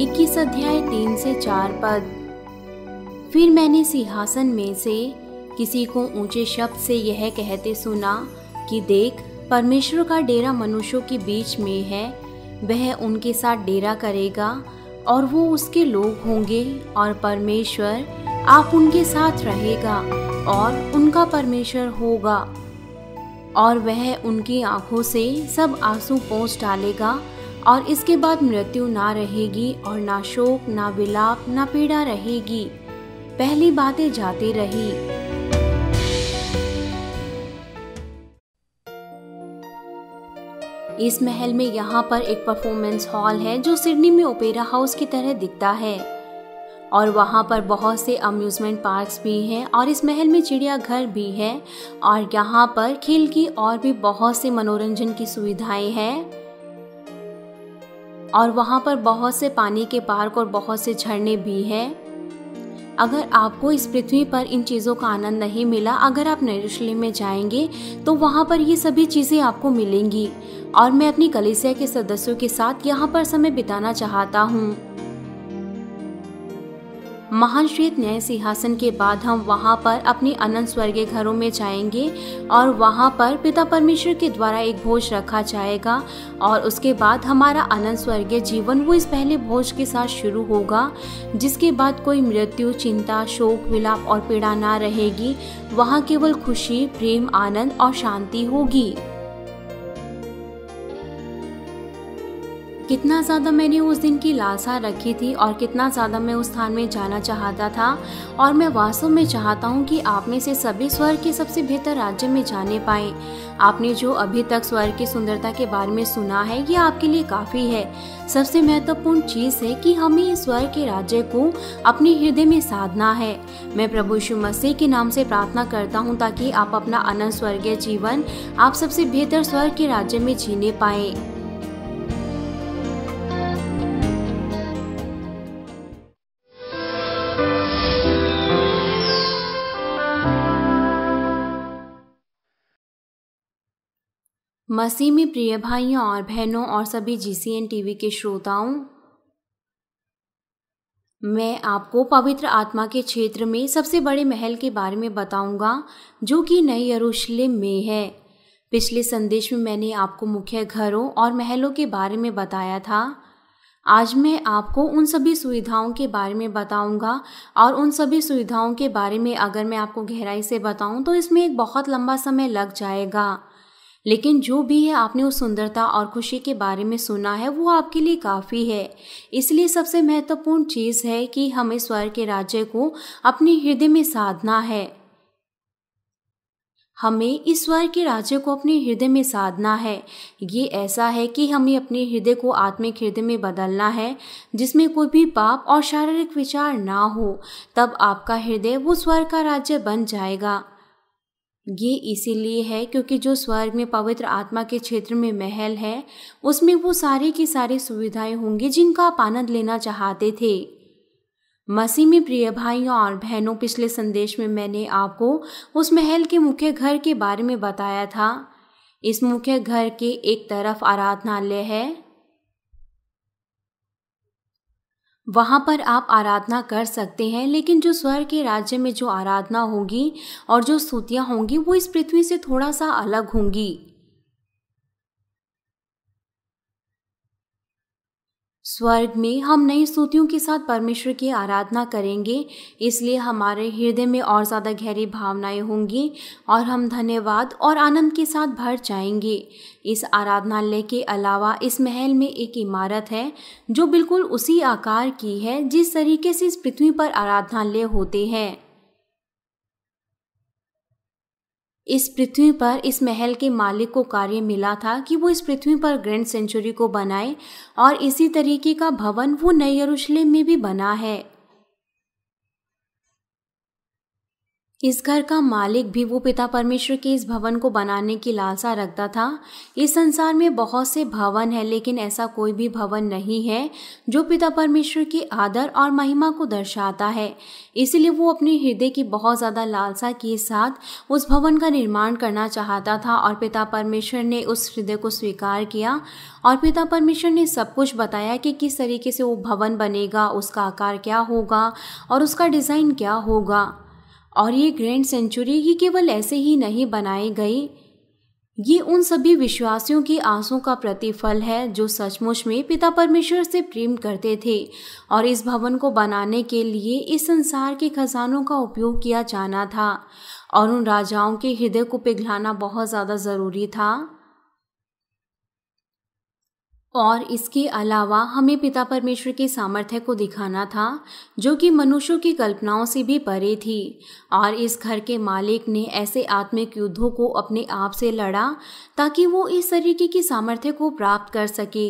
इक्कीस अध्याय तीन से चार पद फिर मैंने सिंहासन में से किसी को ऊंचे शब्द से यह कहते सुना कि देख परमेश्वर का डेरा मनुष्यों के बीच में है वह उनके साथ डेरा करेगा और वो उसके लोग होंगे और परमेश्वर आप उनके साथ रहेगा और उनका परमेश्वर होगा और वह उनकी आंखों से सब आंसू पोंछ डालेगा और इसके बाद मृत्यु ना रहेगी और ना शोक ना विलाप ना पीड़ा रहेगी पहली बातें जाते रही इस महल में यहाँ पर एक परफॉर्मेंस हॉल है जो सिडनी में ओपेरा हाउस की तरह दिखता है और वहाँ पर बहुत से अम्यूज़मेंट पार्क्स भी हैं और इस महल में चिड़ियाघर भी है और यहाँ पर खेल की और भी बहुत से मनोरंजन की सुविधाएं हैं और वहाँ पर बहुत से पानी के पार्क और बहुत से झरने भी हैं अगर आपको इस पृथ्वी पर इन चीज़ों का आनंद नहीं मिला अगर आप नरूशलेम में जाएंगे तो वहाँ पर ये सभी चीज़ें आपको मिलेंगी और मैं अपनी कलिसिया के सदस्यों के साथ यहाँ पर समय बिताना चाहता हूँ महान श्वेत न्याय सिंहासन के बाद हम वहाँ पर अपने अनंत स्वर्गीय घरों में जाएंगे और वहाँ पर पिता परमेश्वर के द्वारा एक भोज रखा जाएगा और उसके बाद हमारा अनंत स्वर्गीय जीवन वो इस पहले भोज के साथ शुरू होगा जिसके बाद कोई मृत्यु चिंता शोक विलाप और पीड़ा ना रहेगी वहाँ केवल खुशी प्रेम आनंद और शांति होगी कितना ज़्यादा मैंने उस दिन की लालसा रखी थी और कितना ज़्यादा मैं उस स्थान में जाना चाहता था और मैं वास्तव में चाहता हूँ कि आप में से सभी स्वर्ग के सबसे बेहतर राज्य में जाने पाए आपने जो अभी तक स्वर्ग की सुंदरता के बारे में सुना है ये आपके लिए काफ़ी है सबसे महत्वपूर्ण चीज़ है कि हमें इस स्वर के राज्य को अपने हृदय में साधना है मैं प्रभु यीशु मसीह के नाम से प्रार्थना करता हूँ ताकि आप अपना अनंत स्वर्गीय जीवन आप सबसे बेहतर स्वर के राज्य में जीने पाए मसीह में प्रिय भाइयों और बहनों और सभी जीसीएन टीवी के श्रोताओं मैं आपको पवित्र आत्मा के क्षेत्र में सबसे बड़े महल के बारे में बताऊंगा जो कि नई यरूशलेम में है पिछले संदेश में मैंने आपको मुख्य घरों और महलों के बारे में बताया था आज मैं आपको उन सभी सुविधाओं के बारे में बताऊंगा और उन सभी सुविधाओं के बारे में अगर मैं आपको गहराई से बताऊं तो इसमें एक बहुत लंबा समय लग जाएगा लेकिन जो भी है आपने उस सुंदरता और खुशी के बारे में सुना है वो आपके लिए काफ़ी है इसलिए सबसे महत्वपूर्ण चीज़ है कि हमें स्वर के राज्य को अपने हृदय में साधना है हमें इस स्वर्ग के राज्य को अपने हृदय में साधना है ये ऐसा है कि हमें अपने हृदय को आत्मिक हृदय में बदलना है जिसमें कोई भी पाप और शारीरिक विचार ना हो तब आपका हृदय वो स्वर का राज्य बन जाएगा ये इसीलिए है क्योंकि जो स्वर्ग में पवित्र आत्मा के क्षेत्र में महल है उसमें वो सारी की सारी सुविधाएं होंगी जिनका आप आनंद लेना चाहते थे मसीह में प्रिय भाइयों और बहनों पिछले संदेश में मैंने आपको उस महल के मुख्य घर के बारे में बताया था इस मुख्य घर के एक तरफ आराधनालय है वहाँ पर आप आराधना कर सकते हैं लेकिन जो स्वर के राज्य में जो आराधना होगी और जो स्तुतियाँ होंगी वो इस पृथ्वी से थोड़ा सा अलग होंगी स्वर्ग में हम नई स्तुतियों के साथ परमेश्वर की आराधना करेंगे इसलिए हमारे हृदय में और ज़्यादा गहरी भावनाएं होंगी और हम धन्यवाद और आनंद के साथ भर जाएंगे इस आराधनालय के अलावा इस महल में एक इमारत है जो बिल्कुल उसी आकार की है जिस तरीके से इस पृथ्वी पर आराधनालय होते हैं इस पृथ्वी पर इस महल के मालिक को कार्य मिला था कि वो इस पृथ्वी पर ग्रैंड सेंचुरी को बनाए और इसी तरीके का भवन वो नए यरूशलेम में भी बना है इस घर का मालिक भी वो पिता परमेश्वर के इस भवन को बनाने की लालसा रखता था इस संसार में बहुत से भवन हैं लेकिन ऐसा कोई भी भवन नहीं है जो पिता परमेश्वर की आदर और महिमा को दर्शाता है इसलिए वो अपने हृदय की बहुत ज़्यादा लालसा के साथ उस भवन का निर्माण करना चाहता था और पिता परमेश्वर ने उस हृदय को स्वीकार किया और पिता परमेश्वर ने सब कुछ बताया कि किस तरीके से वो भवन बनेगा उसका आकार क्या होगा और उसका डिज़ाइन क्या होगा और ये ग्रैंड सेंचुरी ही केवल ऐसे ही नहीं बनाई गई ये उन सभी विश्वासियों की आंसू का प्रतिफल है जो सचमुच में पिता परमेश्वर से प्रेम करते थे और इस भवन को बनाने के लिए इस संसार के खजानों का उपयोग किया जाना था और उन राजाओं के हृदय को पिघलाना बहुत ज़्यादा ज़रूरी था और इसके अलावा हमें पिता परमेश्वर के सामर्थ्य को दिखाना था जो कि मनुष्यों की कल्पनाओं से भी परे थी और इस घर के मालिक ने ऐसे आत्मिक युद्धों को अपने आप से लड़ा ताकि वो इस तरीके की सामर्थ्य को प्राप्त कर सके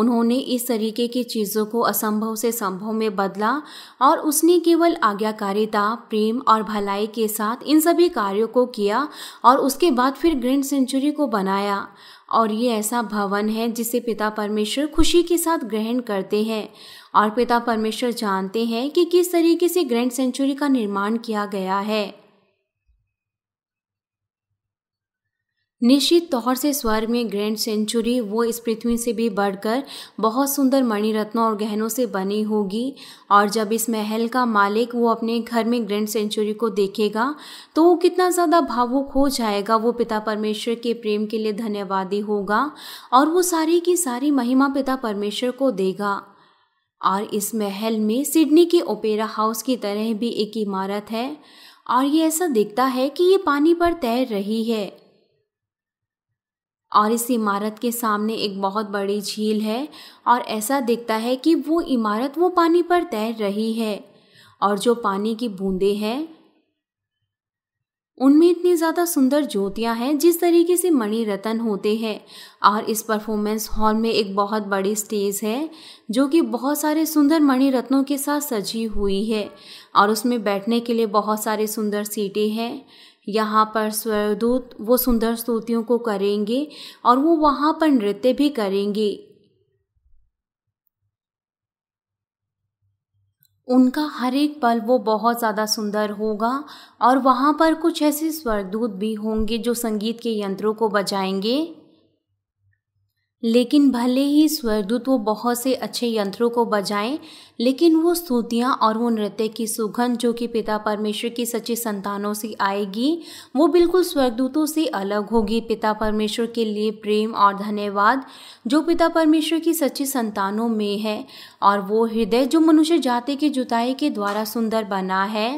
उन्होंने इस तरीके की चीज़ों को असंभव से संभव में बदला और उसने केवल आज्ञाकारिता प्रेम और भलाई के साथ इन सभी कार्यों को किया और उसके बाद फिर ग्रैंड सेंचुरी को बनाया और ये ऐसा भवन है जिसे पिता परमेश्वर खुशी के साथ ग्रहण करते हैं और पिता परमेश्वर जानते हैं कि किस तरीके से ग्रैंड सेंचुरी का निर्माण किया गया है निश्चित तौर से स्वर्ग में ग्रैंड सेंचुरी वो इस पृथ्वी से भी बढ़कर बहुत सुंदर रत्नों और गहनों से बनी होगी और जब इस महल का मालिक वो अपने घर में ग्रैंड सेंचुरी को देखेगा तो वो कितना ज़्यादा भावुक हो जाएगा वो पिता परमेश्वर के प्रेम के लिए धन्यवादी होगा और वो सारी की सारी महिमा पिता परमेश्वर को देगा और इस महल में सिडनी के ओपेरा हाउस की तरह भी एक इमारत है और ये ऐसा दिखता है कि ये पानी पर तैर रही है और इस इमारत के सामने एक बहुत बड़ी झील है और ऐसा दिखता है कि वो इमारत वो पानी पर तैर रही है और जो पानी की बूंदे हैं उनमें इतनी ज़्यादा सुंदर ज्योतियाँ हैं जिस तरीके से मणि रतन होते हैं और इस परफॉर्मेंस हॉल में एक बहुत बड़ी स्टेज है जो कि बहुत सारे सुंदर मणि रत्नों के साथ सजी हुई है और उसमें बैठने के लिए बहुत सारे सुंदर सीटें हैं यहाँ पर स्वर्गदूत वो सुंदर स्तुतियों को करेंगे और वो वहाँ पर नृत्य भी करेंगे उनका हर एक पल वो बहुत ज़्यादा सुंदर होगा और वहाँ पर कुछ ऐसे स्वर्गदूत भी होंगे जो संगीत के यंत्रों को बजाएंगे लेकिन भले ही स्वर्गदूत वो बहुत से अच्छे यंत्रों को बजाएं लेकिन वो स्तुतियाँ और वो नृत्य की सुगंध जो कि पिता परमेश्वर की सच्ची संतानों से आएगी वो बिल्कुल स्वर्गदूतों से अलग होगी पिता परमेश्वर के लिए प्रेम और धन्यवाद जो पिता परमेश्वर की सच्ची संतानों में है और वो हृदय जो मनुष्य जाति के जुताई के द्वारा सुंदर बना है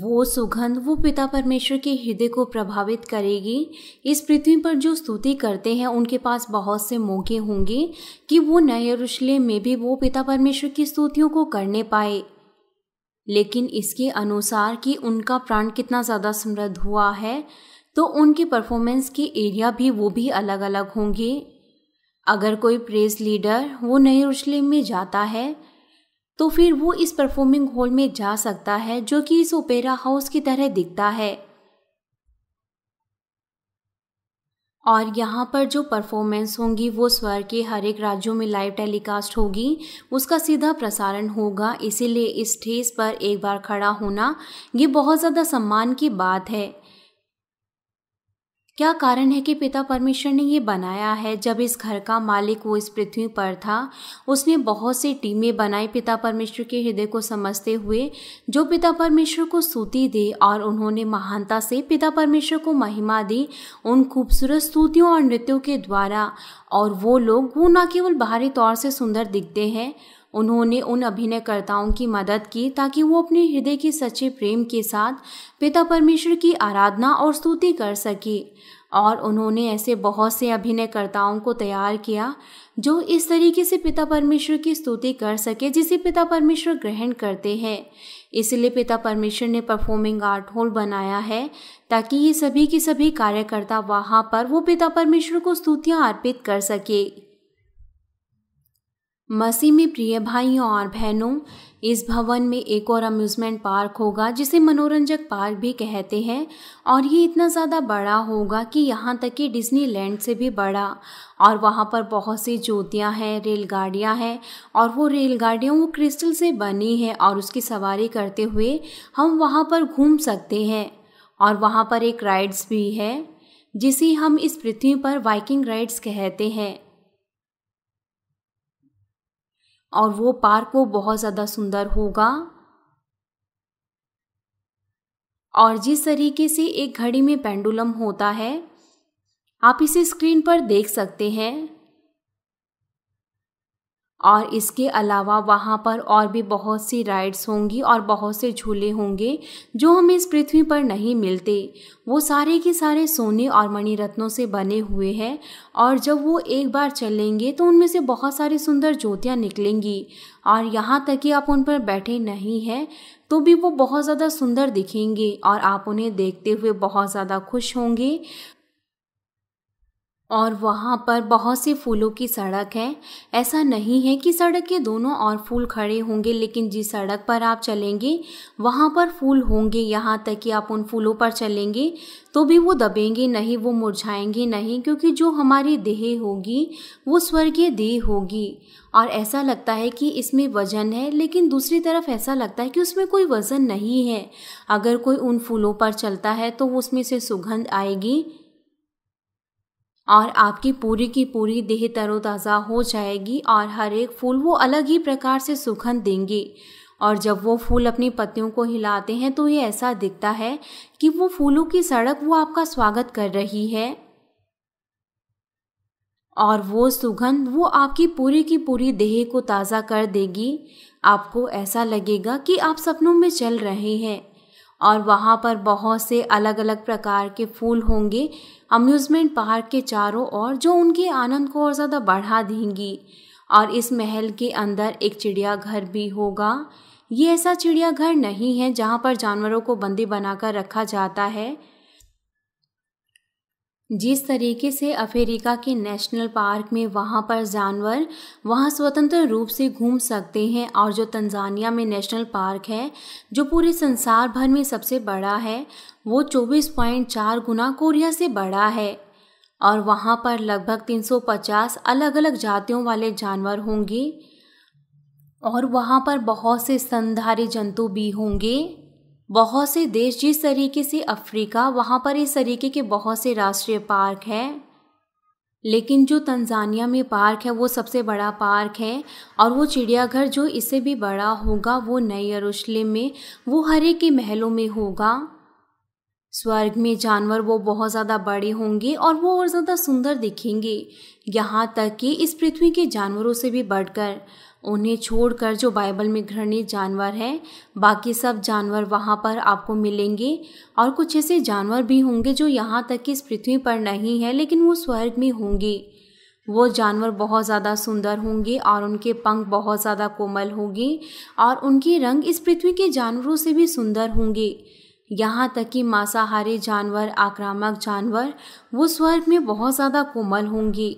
वो सुगंध वो पिता परमेश्वर के हृदय को प्रभावित करेगी इस पृथ्वी पर जो स्तुति करते हैं उनके पास बहुत से मौके होंगे कि वो नए यरूशले में भी वो पिता परमेश्वर की स्तुतियों को करने पाए लेकिन इसके अनुसार कि उनका प्राण कितना ज़्यादा समृद्ध हुआ है तो उनके परफॉर्मेंस के एरिया भी वो भी अलग अलग होंगे अगर कोई प्रेस लीडर वो नए रुशले में जाता है तो फिर वो इस परफॉर्मिंग हॉल में जा सकता है जो कि इस ओपेरा हाउस की तरह दिखता है और यहाँ पर जो परफॉर्मेंस होंगी वो स्वर के हर एक राज्यों में लाइव टेलीकास्ट होगी उसका सीधा प्रसारण होगा इसीलिए इस स्टेज पर एक बार खड़ा होना ये बहुत ज़्यादा सम्मान की बात है क्या कारण है कि पिता परमेश्वर ने ये बनाया है जब इस घर का मालिक वो इस पृथ्वी पर था उसने बहुत सी टीमें बनाई पिता परमेश्वर के हृदय को समझते हुए जो पिता परमेश्वर को सूती दे और उन्होंने महानता से पिता परमेश्वर को महिमा दी उन खूबसूरत स्तुतियों और नृत्यों के द्वारा और वो लोग वो न केवल बाहरी तौर से सुंदर दिखते हैं उन्होंने उन अभिनयकर्ताओं की मदद की ताकि वो अपने हृदय के सच्चे प्रेम के साथ पिता परमेश्वर की आराधना और स्तुति कर सके और उन्होंने ऐसे बहुत से अभिनयकर्ताओं को तैयार किया जो इस तरीके से पिता परमेश्वर की स्तुति कर सके जिसे पिता परमेश्वर ग्रहण करते हैं इसलिए पिता परमेश्वर ने परफॉर्मिंग आर्ट हॉल बनाया है ताकि ये सभी के सभी कार्यकर्ता वहाँ पर वो पिता परमेश्वर को स्तुतियाँ अर्पित कर सके मसीह में प्रिय भाइयों और बहनों इस भवन में एक और अम्यूज़मेंट पार्क होगा जिसे मनोरंजक पार्क भी कहते हैं और ये इतना ज़्यादा बड़ा होगा कि यहाँ तक कि डिज्नीलैंड से भी बड़ा और वहाँ पर बहुत सी ज्योतियाँ हैं रेलगाड़ियाँ हैं और वो रेलगाड़ियाँ वो क्रिस्टल से बनी है और उसकी सवारी करते हुए हम वहाँ पर घूम सकते हैं और वहाँ पर एक राइड्स भी है जिसे हम इस पृथ्वी पर वाइकिंग राइड्स कहते हैं और वो पार्क वो बहुत ज़्यादा सुंदर होगा और जिस तरीके से एक घड़ी में पेंडुलम होता है आप इसे स्क्रीन पर देख सकते हैं और इसके अलावा वहाँ पर और भी बहुत सी राइड्स होंगी और बहुत से झूले होंगे जो हमें इस पृथ्वी पर नहीं मिलते वो सारे के सारे सोने और मणि रत्नों से बने हुए हैं और जब वो एक बार चलेंगे तो उनमें से बहुत सारी सुंदर ज्योतियाँ निकलेंगी और यहाँ तक कि आप उन पर बैठे नहीं हैं तो भी वो बहुत ज़्यादा सुंदर दिखेंगे और आप उन्हें देखते हुए बहुत ज़्यादा खुश होंगे और वहाँ पर बहुत से फूलों की सड़क है ऐसा नहीं है कि सड़क के दोनों और फूल खड़े होंगे लेकिन जिस सड़क पर आप चलेंगे वहाँ पर फूल होंगे यहाँ तक कि आप उन फूलों पर चलेंगे तो भी वो दबेंगे नहीं वो मुरझाएंगे नहीं क्योंकि जो हमारी देह होगी वो स्वर्गीय देह होगी और ऐसा लगता है कि इसमें वजन है लेकिन दूसरी तरफ ऐसा लगता है कि उसमें कोई वज़न नहीं है अगर कोई उन फूलों पर चलता है तो उसमें से सुगंध आएगी और आपकी पूरी की पूरी देह तरोताज़ा हो जाएगी और हर एक फूल वो अलग ही प्रकार से सुगंध देंगे और जब वो फूल अपनी पत्तियों को हिलाते हैं तो ये ऐसा दिखता है कि वो फूलों की सड़क वो आपका स्वागत कर रही है और वो सुगंध वो आपकी पूरी की पूरी देह को ताज़ा कर देगी आपको ऐसा लगेगा कि आप सपनों में चल रहे हैं और वहाँ पर बहुत से अलग अलग प्रकार के फूल होंगे अम्यूज़मेंट पार्क के चारों ओर जो उनके आनंद को और ज़्यादा बढ़ा देंगी और इस महल के अंदर एक चिड़ियाघर भी होगा ये ऐसा चिड़ियाघर नहीं है जहाँ पर जानवरों को बंदी बनाकर रखा जाता है जिस तरीके से अफ्रीका के नेशनल पार्क में वहाँ पर जानवर वहाँ स्वतंत्र रूप से घूम सकते हैं और जो तंजानिया में नेशनल पार्क है जो पूरे संसार भर में सबसे बड़ा है वो 24.4 गुना कोरिया से बड़ा है और वहाँ पर लगभग 350 अलग अलग जातियों वाले जानवर होंगे और वहाँ पर बहुत से स्तनधारी जंतु भी होंगे बहुत से देश जिस तरीके से अफ्रीका वहाँ पर इस तरीके के बहुत से राष्ट्रीय पार्क हैं लेकिन जो तंजानिया में पार्क है वो सबसे बड़ा पार्क है और वो चिड़ियाघर जो इससे भी बड़ा होगा वो नई यरूशलेम में वो हरे के महलों में होगा स्वर्ग में जानवर वो बहुत ज़्यादा बड़े होंगे और वो और ज़्यादा सुंदर दिखेंगे यहाँ तक कि इस पृथ्वी के जानवरों से भी बढ़कर उन्हें छोड़कर जो बाइबल में घृणित जानवर हैं बाकी सब जानवर वहाँ पर आपको मिलेंगे और कुछ ऐसे जानवर भी होंगे जो यहाँ तक कि इस पृथ्वी पर नहीं है लेकिन वो स्वर्ग में होंगे वो जानवर बहुत ज़्यादा सुंदर होंगे और उनके पंख बहुत ज़्यादा कोमल होंगे और उनके रंग इस पृथ्वी के जानवरों से भी सुंदर होंगे यहाँ तक कि मांसाहारी जानवर आक्रामक जानवर वो स्वर्ग में बहुत ज़्यादा कोमल होंगे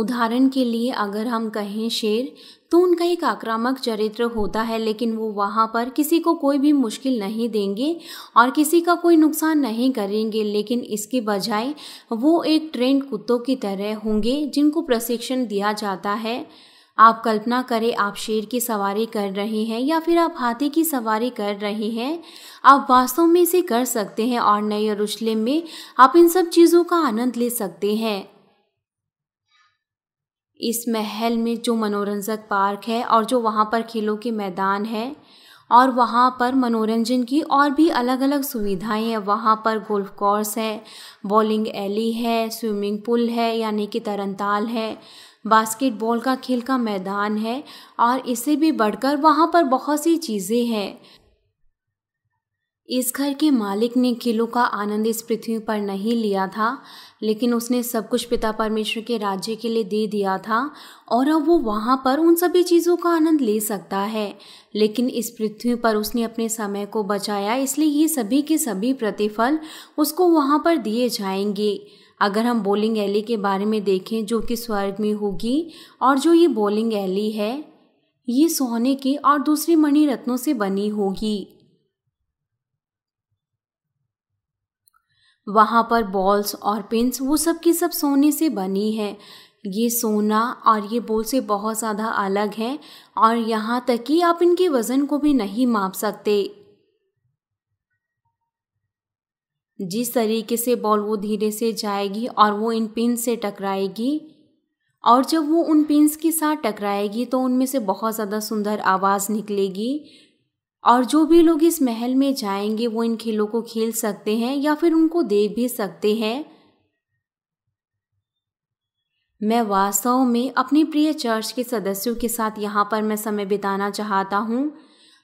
उदाहरण के लिए अगर हम कहें शेर तो उनका एक आक्रामक चरित्र होता है लेकिन वो वहाँ पर किसी को कोई भी मुश्किल नहीं देंगे और किसी का कोई नुकसान नहीं करेंगे लेकिन इसके बजाय वो एक ट्रेंड कुत्तों की तरह होंगे जिनको प्रशिक्षण दिया जाता है आप कल्पना करें आप शेर की सवारी कर रहे हैं या फिर आप हाथी की सवारी कर रहे हैं आप वास्तव में इसे कर सकते हैं और नए यरूशलेम में आप इन सब चीज़ों का आनंद ले सकते हैं इस महल में जो मनोरंजक पार्क है और जो वहाँ पर खेलों के मैदान है और वहाँ पर मनोरंजन की और भी अलग अलग सुविधाएं हैं वहाँ पर गोल्फ कोर्स है बॉलिंग एली है स्विमिंग पूल है यानी कि तरनताल है बास्केटबॉल का खेल का मैदान है और इसे भी बढ़कर वहाँ पर बहुत सी चीज़ें हैं इस घर के मालिक ने किलों का आनंद इस पृथ्वी पर नहीं लिया था लेकिन उसने सब कुछ पिता परमेश्वर के राज्य के लिए दे दिया था और अब वो वहाँ पर उन सभी चीज़ों का आनंद ले सकता है लेकिन इस पृथ्वी पर उसने अपने समय को बचाया इसलिए ये सभी के सभी प्रतिफल उसको वहाँ पर दिए जाएंगे अगर हम बोलिंग एली के बारे में देखें जो कि स्वर्ग में होगी और जो ये बोलिंग एली है ये सोने के और दूसरे मणि रत्नों से बनी होगी वहाँ पर बॉल्स और पिंस वो सब की सब सोने से बनी है ये सोना और ये बोल से बहुत ज़्यादा अलग है और यहाँ तक कि आप इनके वज़न को भी नहीं माप सकते जिस तरीके से बॉल वो धीरे से जाएगी और वो इन पिन से टकराएगी और जब वो उन पिंस के साथ टकराएगी तो उनमें से बहुत ज़्यादा सुंदर आवाज़ निकलेगी और जो भी लोग इस महल में जाएंगे वो इन खेलों को खेल सकते हैं या फिर उनको देख भी सकते हैं मैं वास्तव में अपने प्रिय चर्च के सदस्यों के साथ यहाँ पर मैं समय बिताना चाहता हूँ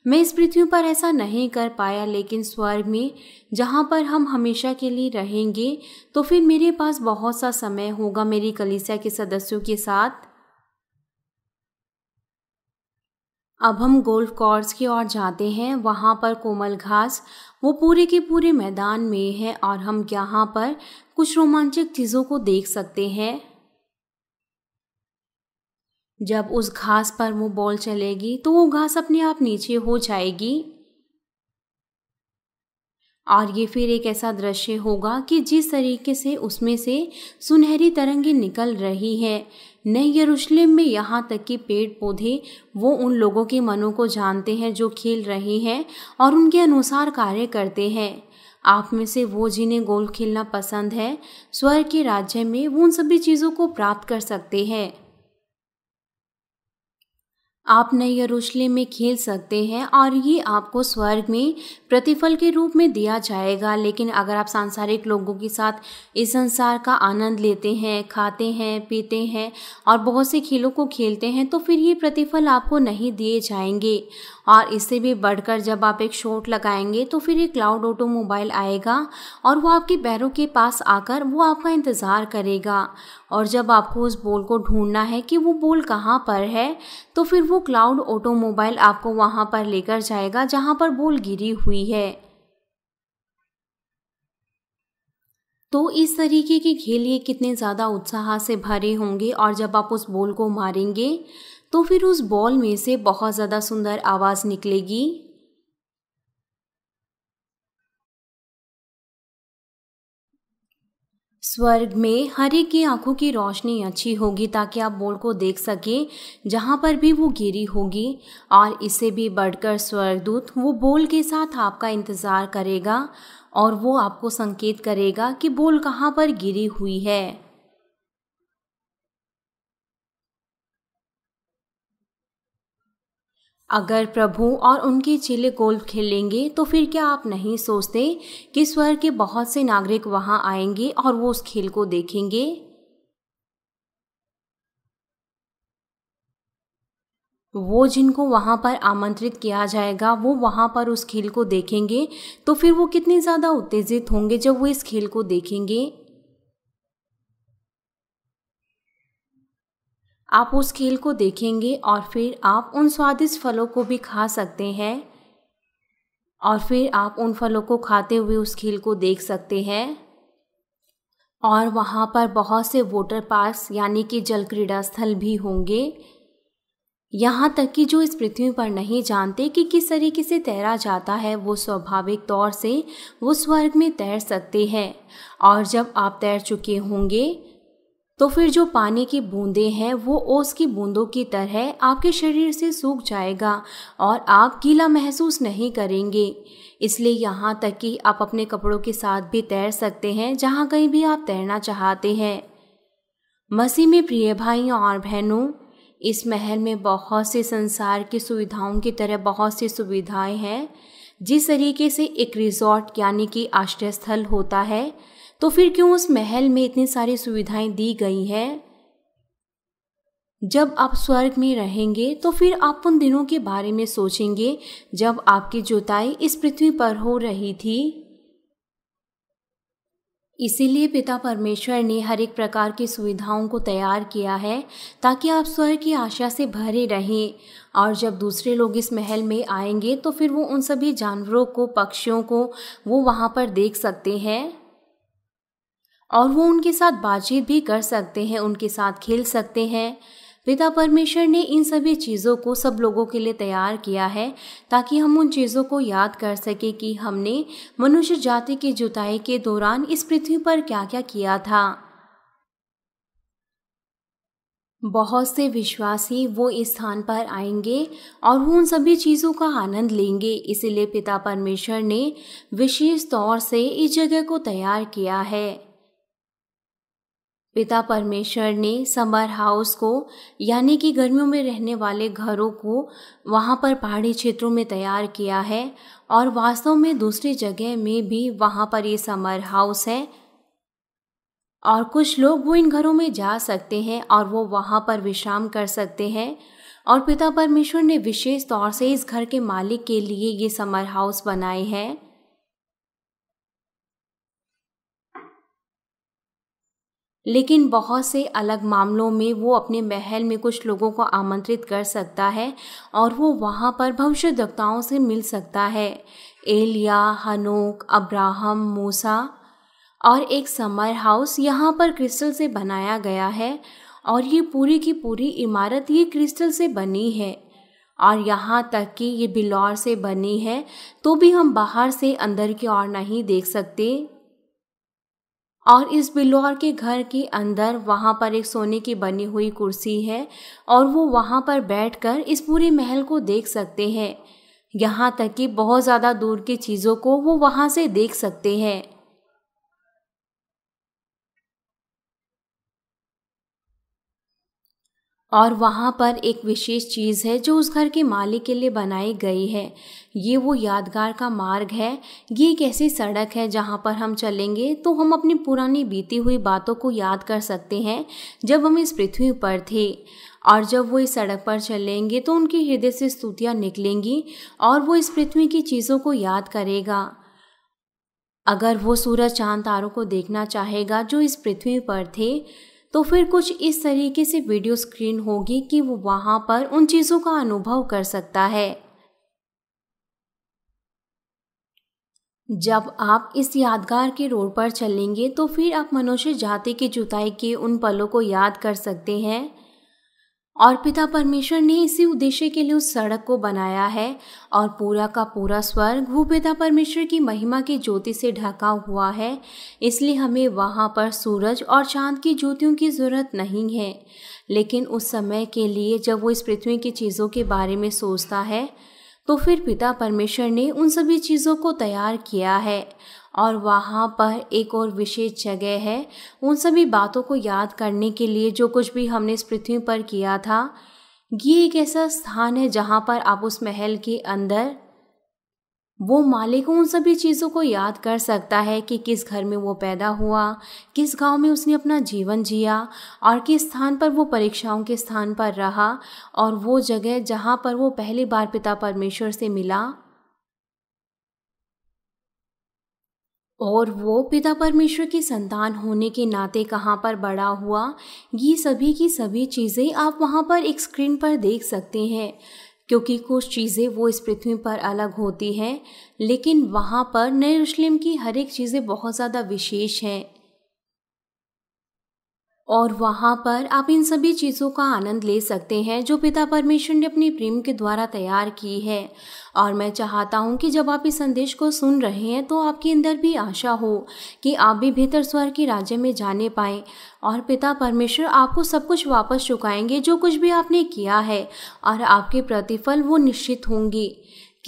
मैं इस पृथ्वी पर ऐसा नहीं कर पाया लेकिन स्वर्ग में जहाँ पर हम हमेशा के लिए रहेंगे तो फिर मेरे पास बहुत सा समय होगा मेरी कलिसिया के सदस्यों के साथ अब हम गोल्फ कोर्स की ओर जाते हैं वहाँ पर कोमल घास वो पूरे के पूरे मैदान में है और हम यहाँ पर कुछ रोमांचक चीज़ों को देख सकते हैं जब उस घास पर वो बॉल चलेगी तो वो घास अपने आप नीचे हो जाएगी और ये फिर एक ऐसा दृश्य होगा कि जिस तरीके से उसमें से सुनहरी तरंगे निकल रही है नए यरूशलेम में यहाँ तक कि पेड़ पौधे वो उन लोगों के मनों को जानते हैं जो खेल रहे हैं और उनके अनुसार कार्य करते हैं आप में से वो जिन्हें गोल खेलना पसंद है स्वर्ग के राज्य में वो उन सभी चीज़ों को प्राप्त कर सकते हैं आप नए यरूशलेम में खेल सकते हैं और ये आपको स्वर्ग में प्रतिफल के रूप में दिया जाएगा लेकिन अगर आप सांसारिक लोगों के साथ इस संसार का आनंद लेते हैं खाते हैं पीते हैं और बहुत से खेलों को खेलते हैं तो फिर ये प्रतिफल आपको नहीं दिए जाएंगे और इससे भी बढ़कर जब आप एक शॉट लगाएंगे तो फिर एक क्लाउड ऑटोमोबाइल आएगा और वो आपके पैरों के पास आकर वो आपका इंतज़ार करेगा और जब आपको उस बोल को ढूंढना है कि वो बोल कहाँ पर है तो फिर वो क्लाउड ऑटोमोबाइल आपको वहाँ पर लेकर जाएगा जहाँ पर बोल गिरी हुई है तो इस तरीके के खेल ये कितने ज़्यादा उत्साह से भरे होंगे और जब आप उस बॉल को मारेंगे तो फिर उस बॉल में से बहुत ज़्यादा सुंदर आवाज़ निकलेगी स्वर्ग में हर एक की आंखों की रोशनी अच्छी होगी ताकि आप बोल को देख सकें जहाँ पर भी वो गिरी होगी और इससे भी बढ़कर स्वर्गदूत वो बोल के साथ आपका इंतज़ार करेगा और वो आपको संकेत करेगा कि बोल कहाँ पर गिरी हुई है अगर प्रभु और उनके चेले गोल्फ खेलेंगे तो फिर क्या आप नहीं सोचते कि स्वर के बहुत से नागरिक वहां आएंगे और वो उस खेल को देखेंगे वो जिनको वहाँ पर आमंत्रित किया जाएगा वो वहाँ पर उस खेल को देखेंगे तो फिर वो कितने ज़्यादा उत्तेजित होंगे जब वो इस खेल को देखेंगे आप उस खेल को देखेंगे और फिर आप उन स्वादिष्ट फलों को भी खा सकते हैं और फिर आप उन फलों को खाते हुए उस खेल को देख सकते हैं और वहाँ पर बहुत से वोटर पार्क्स यानी कि जल क्रीड़ा स्थल भी होंगे यहाँ तक कि जो इस पृथ्वी पर नहीं जानते कि किस तरीके से तैरा जाता है वो स्वाभाविक तौर से वो स्वर्ग में तैर सकते हैं और जब आप तैर चुके होंगे तो फिर जो पानी की बूंदे हैं वो ओस की बूंदों की तरह आपके शरीर से सूख जाएगा और आप गीला महसूस नहीं करेंगे इसलिए यहाँ तक कि आप अपने कपड़ों के साथ भी तैर सकते हैं जहाँ कहीं भी आप तैरना चाहते हैं मसीह में प्रिय भाइयों और बहनों इस महल में बहुत से संसार की सुविधाओं की तरह बहुत सी सुविधाएं हैं जिस तरीके से एक रिजॉर्ट यानी कि आश्रय स्थल होता है तो फिर क्यों उस महल में इतनी सारी सुविधाएं दी गई है जब आप स्वर्ग में रहेंगे तो फिर आप उन दिनों के बारे में सोचेंगे जब आपकी जोताई इस पृथ्वी पर हो रही थी इसीलिए पिता परमेश्वर ने हर एक प्रकार की सुविधाओं को तैयार किया है ताकि आप स्वर्ग की आशा से भरे रहें और जब दूसरे लोग इस महल में आएंगे तो फिर वो उन सभी जानवरों को पक्षियों को वो वहाँ पर देख सकते हैं और वो उनके साथ बातचीत भी कर सकते हैं उनके साथ खेल सकते हैं पिता परमेश्वर ने इन सभी चीज़ों को सब लोगों के लिए तैयार किया है ताकि हम उन चीज़ों को याद कर सकें कि हमने मनुष्य जाति की जुताई के दौरान इस पृथ्वी पर क्या क्या किया था बहुत से विश्वासी वो इस स्थान पर आएंगे और वो उन सभी चीज़ों का आनंद लेंगे इसीलिए पिता परमेश्वर ने विशेष तौर से इस जगह को तैयार किया है पिता परमेश्वर ने समर हाउस को यानी कि गर्मियों में रहने वाले घरों को वहाँ पर पहाड़ी क्षेत्रों में तैयार किया है और वास्तव में दूसरी जगह में भी वहाँ पर ये समर हाउस है और कुछ लोग वो इन घरों में जा सकते हैं और वो वहाँ पर विश्राम कर सकते हैं और पिता परमेश्वर ने विशेष तौर से इस घर के मालिक के लिए ये समर हाउस बनाए हैं लेकिन बहुत से अलग मामलों में वो अपने महल में कुछ लोगों को आमंत्रित कर सकता है और वो वहाँ पर भविष्य दक्ताओं से मिल सकता है एलिया हनोक अब्राहम मूसा और एक समर हाउस यहाँ पर क्रिस्टल से बनाया गया है और ये पूरी की पूरी इमारत ये क्रिस्टल से बनी है और यहाँ तक कि ये बिलौर से बनी है तो भी हम बाहर से अंदर की ओर नहीं देख सकते और इस बिल्लौर के घर के अंदर वहाँ पर एक सोने की बनी हुई कुर्सी है और वो वहाँ पर बैठकर इस पूरे महल को देख सकते हैं यहाँ तक कि बहुत ज़्यादा दूर की चीज़ों को वो वहाँ से देख सकते हैं और वहाँ पर एक विशेष चीज़ है जो उस घर के मालिक के लिए बनाई गई है ये वो यादगार का मार्ग है ये एक ऐसी सड़क है जहाँ पर हम चलेंगे तो हम अपनी पुरानी बीती हुई बातों को याद कर सकते हैं जब हम इस पृथ्वी पर थे और जब वो इस सड़क पर चलेंगे तो उनके हृदय से स्तुतियाँ निकलेंगी और वो इस पृथ्वी की चीज़ों को याद करेगा अगर वो सूरज चांद तारों को देखना चाहेगा जो इस पृथ्वी पर थे तो फिर कुछ इस तरीके से वीडियो स्क्रीन होगी कि वो वहां पर उन चीज़ों का अनुभव कर सकता है जब आप इस यादगार के रोड पर चलेंगे तो फिर आप मनुष्य जाति की जुताई के उन पलों को याद कर सकते हैं और पिता परमेश्वर ने इसी उद्देश्य के लिए उस सड़क को बनाया है और पूरा का पूरा स्वर्ग वो पिता परमेश्वर की महिमा की ज्योति से ढका हुआ है इसलिए हमें वहाँ पर सूरज और चांद की ज्योतियों की ज़रूरत नहीं है लेकिन उस समय के लिए जब वो इस पृथ्वी की चीज़ों के बारे में सोचता है तो फिर पिता परमेश्वर ने उन सभी चीज़ों को तैयार किया है और वहाँ पर एक और विशेष जगह है उन सभी बातों को याद करने के लिए जो कुछ भी हमने इस पृथ्वी पर किया था ये एक ऐसा स्थान है जहाँ पर आप उस महल के अंदर वो मालिक उन सभी चीज़ों को याद कर सकता है कि किस घर में वो पैदा हुआ किस गांव में उसने अपना जीवन जिया और किस स्थान पर वो परीक्षाओं के स्थान पर रहा और वो जगह जहाँ पर वो पहली बार पिता परमेश्वर से मिला और वो पिता परमेश्वर की संतान होने के नाते कहाँ पर बड़ा हुआ ये सभी की सभी चीज़ें आप वहाँ पर एक स्क्रीन पर देख सकते हैं क्योंकि कुछ चीज़ें वो इस पृथ्वी पर अलग होती हैं लेकिन वहाँ पर नए मुस्लिम की हर एक चीज़ें बहुत ज़्यादा विशेष हैं और वहाँ पर आप इन सभी चीज़ों का आनंद ले सकते हैं जो पिता परमेश्वर ने अपने प्रेम के द्वारा तैयार की है और मैं चाहता हूँ कि जब आप इस संदेश को सुन रहे हैं तो आपके अंदर भी आशा हो कि आप भी भीतर स्वर के राज्य में जाने पाएँ और पिता परमेश्वर आपको सब कुछ वापस चुकाएंगे जो कुछ भी आपने किया है और आपके प्रतिफल वो निश्चित होंगी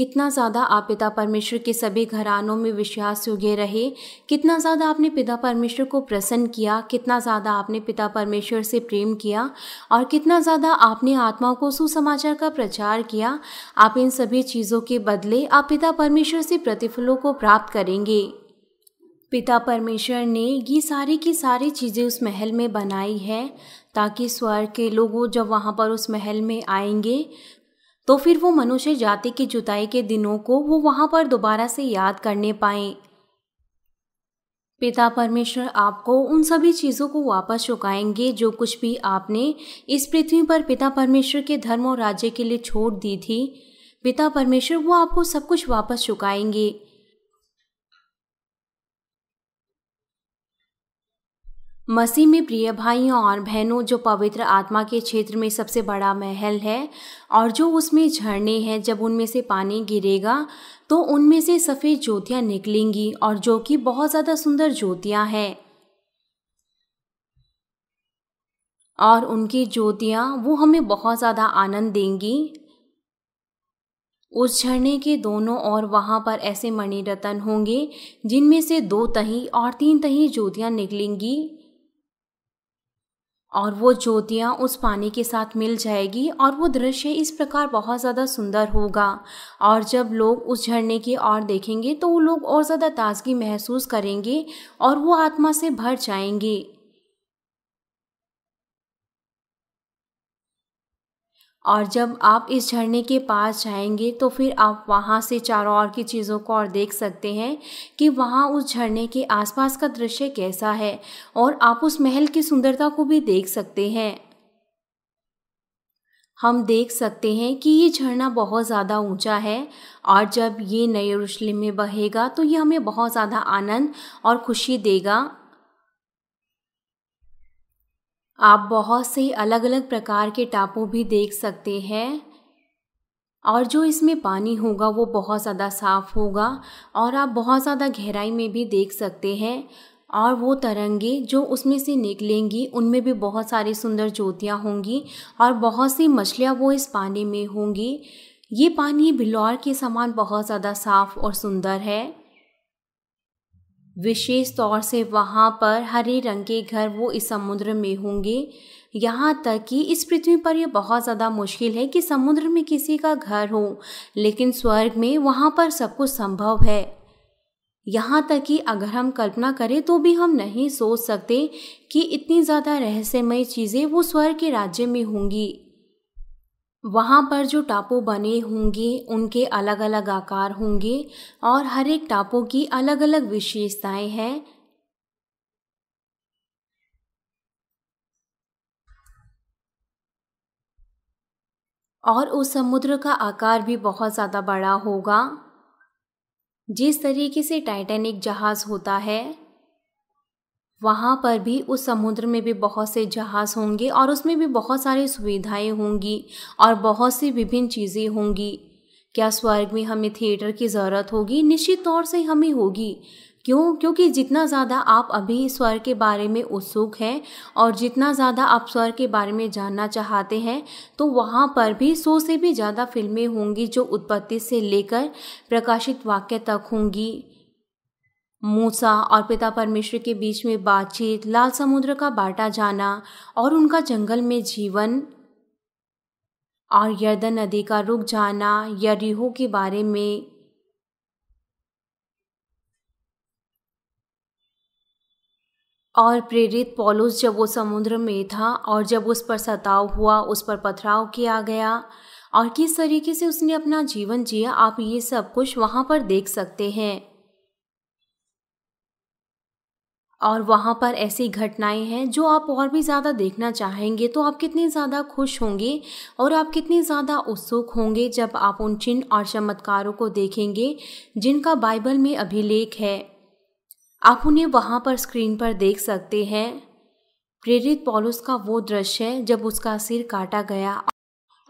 कितना ज़्यादा आप पिता परमेश्वर के सभी घरानों में विश्वास योग्य रहे कितना ज़्यादा आपने पिता परमेश्वर को प्रसन्न किया कितना ज़्यादा आपने पिता परमेश्वर से प्रेम किया और कितना ज़्यादा आपने आत्माओं को सुसमाचार का प्रचार किया आप इन सभी चीज़ों के बदले आप पिता परमेश्वर से प्रतिफलों को प्राप्त करेंगे पिता परमेश्वर ने ये सारी की सारी चीज़ें उस महल में बनाई है ताकि स्वर्ग के लोग जब वहाँ पर उस महल में आएंगे तो फिर वो मनुष्य जाति की जुताई के दिनों को वो वहाँ पर दोबारा से याद करने पाए पिता परमेश्वर आपको उन सभी चीज़ों को वापस चुकाएंगे जो कुछ भी आपने इस पृथ्वी पर पिता परमेश्वर के धर्म और राज्य के लिए छोड़ दी थी पिता परमेश्वर वो आपको सब कुछ वापस चुकाएंगे मसीह में प्रिय भाइयों और बहनों जो पवित्र आत्मा के क्षेत्र में सबसे बड़ा महल है और जो उसमें झरने हैं जब उनमें से पानी गिरेगा तो उनमें से सफ़ेद ज्योतियाँ निकलेंगी और जो कि बहुत ज़्यादा सुंदर ज्योतियाँ हैं और उनकी ज्योतियाँ वो हमें बहुत ज़्यादा आनंद देंगी उस झरने के दोनों ओर वहाँ पर ऐसे मणिरत्न होंगे जिनमें से दो तही और तीन तही ज्योतियाँ निकलेंगी और वो ज्योतियाँ उस पानी के साथ मिल जाएगी और वो दृश्य इस प्रकार बहुत ज़्यादा सुंदर होगा और जब लोग उस झरने की ओर देखेंगे तो वो लोग और ज़्यादा ताजगी महसूस करेंगे और वो आत्मा से भर जाएंगे और जब आप इस झरने के पास जाएंगे तो फिर आप वहाँ से चारों ओर की चीज़ों को और देख सकते हैं कि वहाँ उस झरने के आसपास का दृश्य कैसा है और आप उस महल की सुंदरता को भी देख सकते हैं हम देख सकते हैं कि ये झरना बहुत ज़्यादा ऊंचा है और जब ये नए यरूशलेम में बहेगा तो ये हमें बहुत ज़्यादा आनंद और खुशी देगा आप बहुत से अलग अलग प्रकार के टापू भी देख सकते हैं और जो इसमें पानी होगा वो बहुत ज़्यादा साफ़ होगा और आप बहुत ज़्यादा गहराई में भी देख सकते हैं और वो तरंगे जो उसमें से निकलेंगी उनमें भी बहुत सारी सुंदर ज्योतियाँ होंगी और बहुत सी मछलियाँ वो इस पानी में होंगी ये पानी बिलौर के समान बहुत ज़्यादा साफ़ और सुंदर है विशेष तौर से वहाँ पर हरे रंग के घर वो इस समुद्र में होंगे यहाँ तक कि इस पृथ्वी पर यह बहुत ज़्यादा मुश्किल है कि समुद्र में किसी का घर हो लेकिन स्वर्ग में वहाँ पर सब कुछ संभव है यहाँ तक कि अगर हम कल्पना करें तो भी हम नहीं सोच सकते कि इतनी ज़्यादा रहस्यमय चीज़ें वो स्वर्ग के राज्य में होंगी वहाँ पर जो टापू बने होंगे उनके अलग अलग आकार होंगे और हर एक टापू की अलग अलग विशेषताएं हैं और उस समुद्र का आकार भी बहुत ज़्यादा बड़ा होगा जिस तरीके से टाइटैनिक जहाज़ होता है वहाँ पर भी उस समुद्र में भी बहुत से जहाज़ होंगे और उसमें भी बहुत सारी सुविधाएं होंगी और बहुत सी विभिन्न चीज़ें होंगी क्या स्वर्ग में हमें थिएटर की ज़रूरत होगी निश्चित तौर से हमें होगी क्यों क्योंकि जितना ज़्यादा आप अभी स्वर्ग के बारे में उत्सुक हैं और जितना ज़्यादा आप स्वर्ग के बारे में जानना चाहते हैं तो वहाँ पर भी सौ से भी ज़्यादा फिल्में होंगी जो उत्पत्ति से लेकर प्रकाशित वाक्य तक होंगी मूसा और पिता परमेश्वर के बीच में बातचीत लाल समुद्र का बांटा जाना और उनका जंगल में जीवन और यर्दन नदी का रुक जाना यरीहो के बारे में और प्रेरित पॉलुस जब वो समुद्र में था और जब उस पर सताव हुआ उस पर पथराव किया गया और किस तरीके से उसने अपना जीवन जिया आप ये सब कुछ वहाँ पर देख सकते हैं और वहाँ पर ऐसी घटनाएं हैं जो आप और भी ज़्यादा देखना चाहेंगे तो आप कितने ज़्यादा खुश होंगे और आप कितने ज़्यादा उत्सुक होंगे जब आप उन चिन्ह और चमत्कारों को देखेंगे जिनका बाइबल में अभिलेख है आप उन्हें वहाँ पर स्क्रीन पर देख सकते हैं प्रेरित पॉलुस का वो दृश्य है जब उसका सिर काटा गया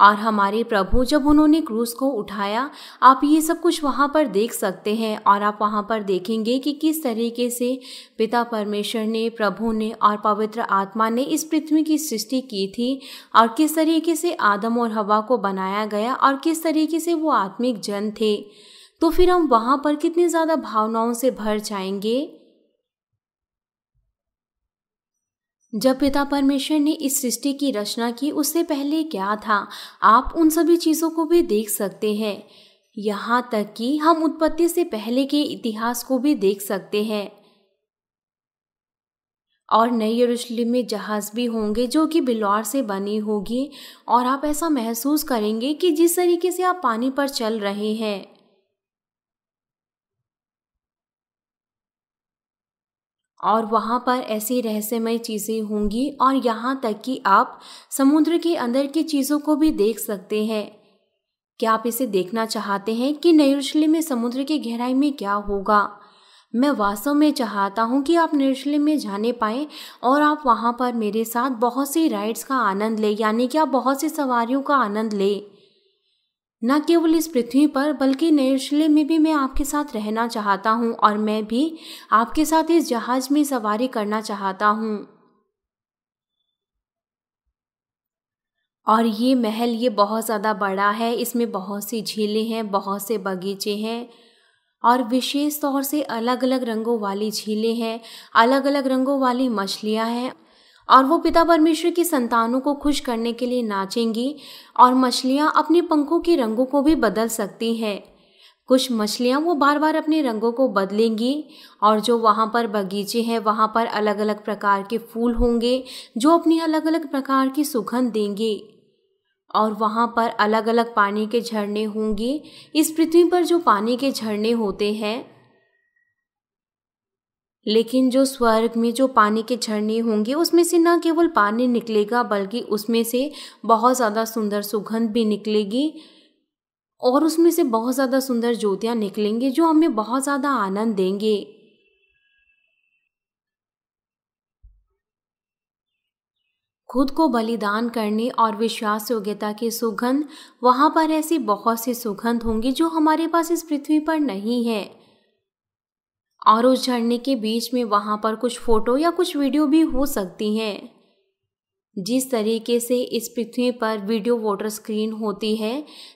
और हमारे प्रभु जब उन्होंने क्रूस को उठाया आप ये सब कुछ वहाँ पर देख सकते हैं और आप वहाँ पर देखेंगे कि किस तरीके से पिता परमेश्वर ने प्रभु ने और पवित्र आत्मा ने इस पृथ्वी की सृष्टि की थी और किस तरीके से आदम और हवा को बनाया गया और किस तरीके से वो आत्मिक जन थे तो फिर हम वहाँ पर कितनी ज़्यादा भावनाओं से भर जाएंगे जब पिता परमेश्वर ने इस सृष्टि की रचना की उससे पहले क्या था आप उन सभी चीज़ों को भी देख सकते हैं यहाँ तक कि हम उत्पत्ति से पहले के इतिहास को भी देख सकते हैं और नई यरूशलेम में जहाज भी होंगे जो कि बिलौर से बनी होगी और आप ऐसा महसूस करेंगे कि जिस तरीके से आप पानी पर चल रहे हैं और वहाँ पर ऐसी रहस्यमय चीज़ें होंगी और यहाँ तक कि आप समुद्र के अंदर की चीज़ों को भी देख सकते हैं क्या आप इसे देखना चाहते हैं कि नयुशले में समुद्र की गहराई में क्या होगा मैं वास्तव में चाहता हूँ कि आप नयरुशले में जाने पाएँ और आप वहाँ पर मेरे साथ बहुत सी राइड्स का आनंद लें यानी कि आप बहुत सी सवारियों का आनंद लें न केवल इस पृथ्वी पर बल्कि नेशले में भी मैं आपके साथ रहना चाहता हूँ और मैं भी आपके साथ इस जहाज में सवारी करना चाहता हूँ और ये महल ये बहुत ज़्यादा बड़ा है इसमें बहुत सी झीलें हैं बहुत से बगीचे हैं और विशेष तौर से अलग अलग रंगों वाली झीलें हैं अलग अलग रंगों वाली मछलियाँ हैं और वो पिता परमेश्वर की संतानों को खुश करने के लिए नाचेंगी और मछलियाँ अपने पंखों के रंगों को भी बदल सकती हैं कुछ मछलियाँ वो बार बार अपने रंगों को बदलेंगी और जो वहाँ पर बगीचे हैं वहाँ पर अलग अलग प्रकार के फूल होंगे जो अपनी अलग अलग प्रकार की सुगंध देंगे और वहाँ पर अलग अलग पानी के झरने होंगे इस पृथ्वी पर जो पानी के झरने होते हैं लेकिन जो स्वर्ग में जो पानी के झरने होंगे उसमें से ना केवल पानी निकलेगा बल्कि उसमें से बहुत ज़्यादा सुंदर सुगंध भी निकलेगी और उसमें से बहुत ज़्यादा सुंदर ज्योतियाँ निकलेंगी जो हमें बहुत ज़्यादा आनंद देंगे खुद को बलिदान करने और विश्वास योग्यता की सुगंध वहाँ पर ऐसी बहुत सी सुगंध होंगी जो हमारे पास इस पृथ्वी पर नहीं है और उस झरने के बीच में वहाँ पर कुछ फ़ोटो या कुछ वीडियो भी हो सकती हैं जिस तरीके से इस पृथ्वी पर वीडियो वाटर स्क्रीन होती है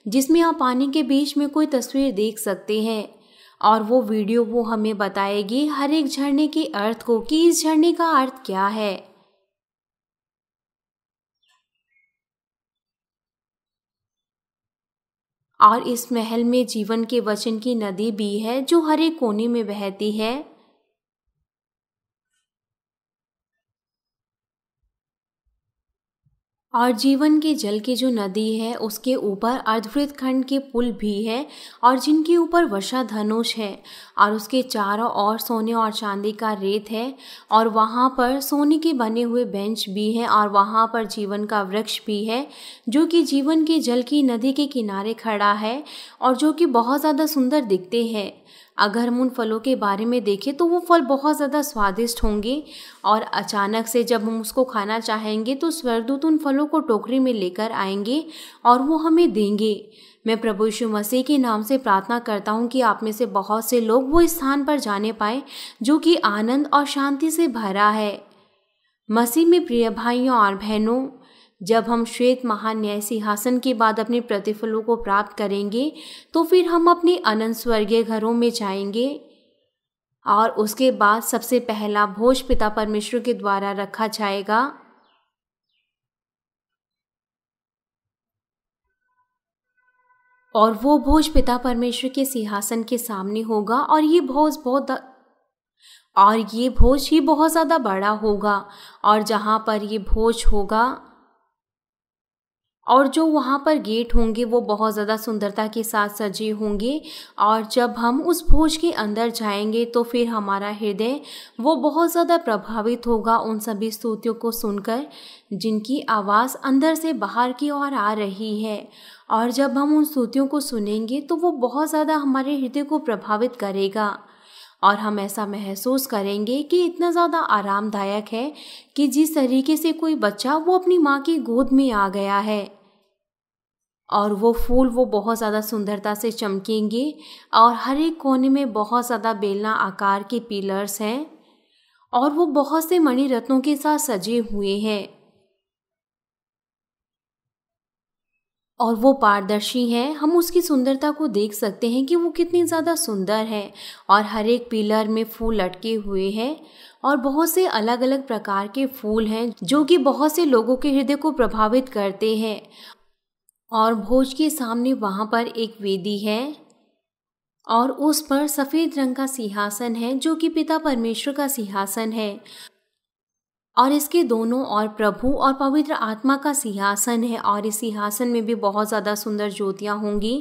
जिसमें आप पानी के बीच में कोई तस्वीर देख सकते हैं और वो वीडियो वो हमें बताएगी हर एक झरने के अर्थ को कि इस झरने का अर्थ क्या है और इस महल में जीवन के वचन की नदी भी है जो हरे कोने में बहती है और जीवन के जल की जो नदी है उसके ऊपर अर्धवृत खंड के पुल भी है और जिनके ऊपर वर्षा धनुष है और उसके चारों ओर सोने और चांदी का रेत है और वहाँ पर सोने के बने हुए बेंच भी हैं और वहाँ पर जीवन का वृक्ष भी है जो कि जीवन के जल की नदी के किनारे खड़ा है और जो कि बहुत ज़्यादा सुंदर दिखते हैं अगर हम उन फलों के बारे में देखें तो वो फल बहुत ज़्यादा स्वादिष्ट होंगे और अचानक से जब हम उसको खाना चाहेंगे तो स्वर्गदूत उन फलों को टोकरी में लेकर आएंगे और वो हमें देंगे मैं प्रभु यीशु मसीह के नाम से प्रार्थना करता हूँ कि आप में से बहुत से लोग वो स्थान पर जाने पाए जो कि आनंद और शांति से भरा है मसीह में प्रिय भाइयों और बहनों जब हम श्वेत महान्याय सिंहासन के बाद अपने प्रतिफलों को प्राप्त करेंगे तो फिर हम अपने अनंत स्वर्गीय घरों में जाएंगे और उसके बाद सबसे पहला भोज पिता परमेश्वर के द्वारा रखा जाएगा और वो भोज पिता परमेश्वर के सिंहासन के सामने होगा और ये भोज बहुत और ये भोज ही बहुत ज़्यादा बड़ा होगा और जहाँ पर ये भोज होगा और जो वहाँ पर गेट होंगे वो बहुत ज़्यादा सुंदरता के साथ सजे होंगे और जब हम उस भोज के अंदर जाएंगे तो फिर हमारा हृदय वो बहुत ज़्यादा प्रभावित होगा उन सभी स्तुतियों को सुनकर जिनकी आवाज़ अंदर से बाहर की ओर आ रही है और जब हम उन स्तुतियों को सुनेंगे तो वो बहुत ज़्यादा हमारे हृदय को प्रभावित करेगा और हम ऐसा महसूस करेंगे कि इतना ज़्यादा आरामदायक है कि जिस तरीके से कोई बच्चा वो अपनी माँ की गोद में आ गया है और वो फूल वो बहुत ज़्यादा सुंदरता से चमकेंगे और हर एक कोने में बहुत ज़्यादा बेलना आकार के पिलर्स हैं और वो बहुत से मणि रत्नों के साथ सजे हुए हैं और वो पारदर्शी है हम उसकी सुंदरता को देख सकते हैं कि वो कितनी ज़्यादा सुंदर है और हर एक पिलर में फूल लटके हुए हैं और बहुत से अलग अलग प्रकार के फूल हैं जो कि बहुत से लोगों के हृदय को प्रभावित करते हैं और भोज के सामने वहाँ पर एक वेदी है और उस पर सफ़ेद रंग का सिंहासन है जो कि पिता परमेश्वर का सिंहासन है और इसके दोनों और प्रभु और पवित्र आत्मा का सिंहासन है और इस सिंहासन में भी बहुत ज़्यादा सुंदर ज्योतियाँ होंगी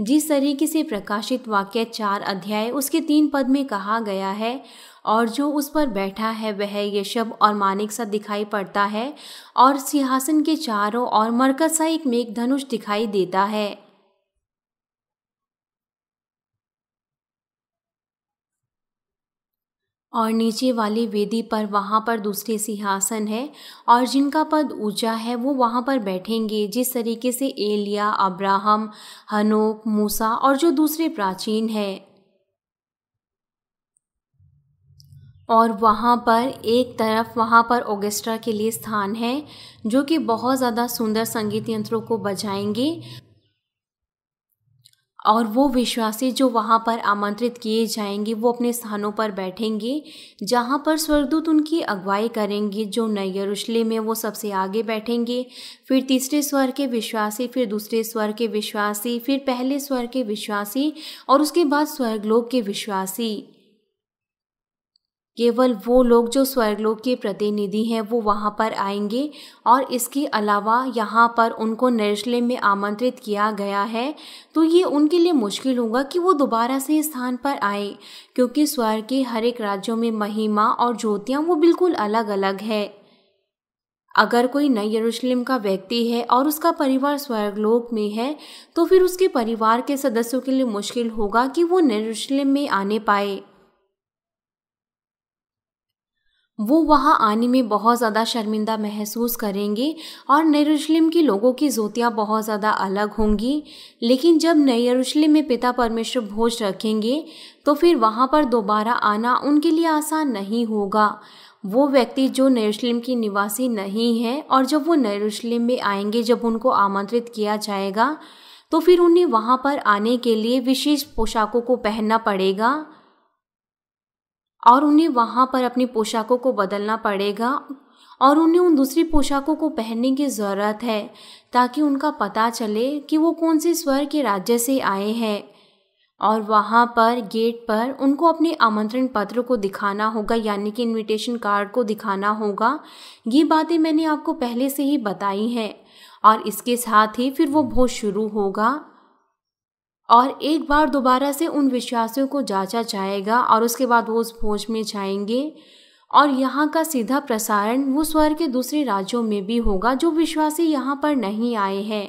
जिस तरीके से प्रकाशित वाक्य चार अध्याय उसके तीन पद में कहा गया है और जो उस पर बैठा है वह यशव और मानिक सा दिखाई पड़ता है और सिंहासन के चारों और मरकज सा एक मेघ धनुष दिखाई देता है और नीचे वाली वेदी पर वहाँ पर दूसरे सिंहासन है और जिनका पद ऊंचा है वो वहाँ पर बैठेंगे जिस तरीके से एलिया अब्राहम हनोक मूसा और जो दूसरे प्राचीन है और वहाँ पर एक तरफ वहाँ पर ऑर्गेस्ट्रा के लिए स्थान है जो कि बहुत ज़्यादा सुंदर संगीत यंत्रों को बजाएंगे और वो विश्वासी जो वहाँ पर आमंत्रित किए जाएंगे वो अपने स्थानों पर बैठेंगे जहाँ पर स्वर्गदूत उनकी अगुवाई करेंगे जो नई रुशले में वो सबसे आगे बैठेंगे फिर तीसरे स्वर के विश्वासी फिर दूसरे स्वर के विश्वासी फिर पहले स्वर के विश्वासी और उसके बाद स्वर्गलोक के विश्वासी केवल वो लोग जो स्वर्गलोक के प्रतिनिधि हैं वो वहाँ पर आएंगे और इसके अलावा यहाँ पर उनको नरसलेम में आमंत्रित किया गया है तो ये उनके लिए मुश्किल होगा कि वो दोबारा से इस स्थान पर आए क्योंकि स्वर्ग के हर एक राज्यों में महिमा और ज्योतियाँ वो बिल्कुल अलग अलग है अगर कोई नई यरूशलेम का व्यक्ति है और उसका परिवार स्वर्गलोक में है तो फिर उसके परिवार के सदस्यों के लिए मुश्किल होगा कि वो यरूशलेम में आने पाए वो वहाँ आने में बहुत ज़्यादा शर्मिंदा महसूस करेंगे और नयरूशलेम के लोगों की जोतियाँ बहुत ज़्यादा अलग होंगी लेकिन जब नयरूशलेम में पिता परमेश्वर भोज रखेंगे तो फिर वहाँ पर दोबारा आना उनके लिए आसान नहीं होगा वो व्यक्ति जो नयरूशलेम की निवासी नहीं है और जब वो नयरूशलेम में आएंगे जब उनको आमंत्रित किया जाएगा तो फिर उन्हें वहाँ पर आने के लिए विशेष पोशाकों को पहनना पड़ेगा और उन्हें वहाँ पर अपनी पोशाकों को बदलना पड़ेगा और उन्हें उन दूसरी पोशाकों को पहनने की ज़रूरत है ताकि उनका पता चले कि वो कौन से स्वर के राज्य से आए हैं और वहाँ पर गेट पर उनको अपने आमंत्रण पत्र को दिखाना होगा यानी कि इनविटेशन कार्ड को दिखाना होगा ये बातें मैंने आपको पहले से ही बताई हैं और इसके साथ ही फिर वो भोज शुरू होगा और एक बार दोबारा से उन विश्वासियों को जांचा जाएगा और उसके बाद वो उस भोज में जाएंगे और यहाँ का सीधा प्रसारण वो स्वर्ग के दूसरे राज्यों में भी होगा जो विश्वासी यहाँ पर नहीं आए हैं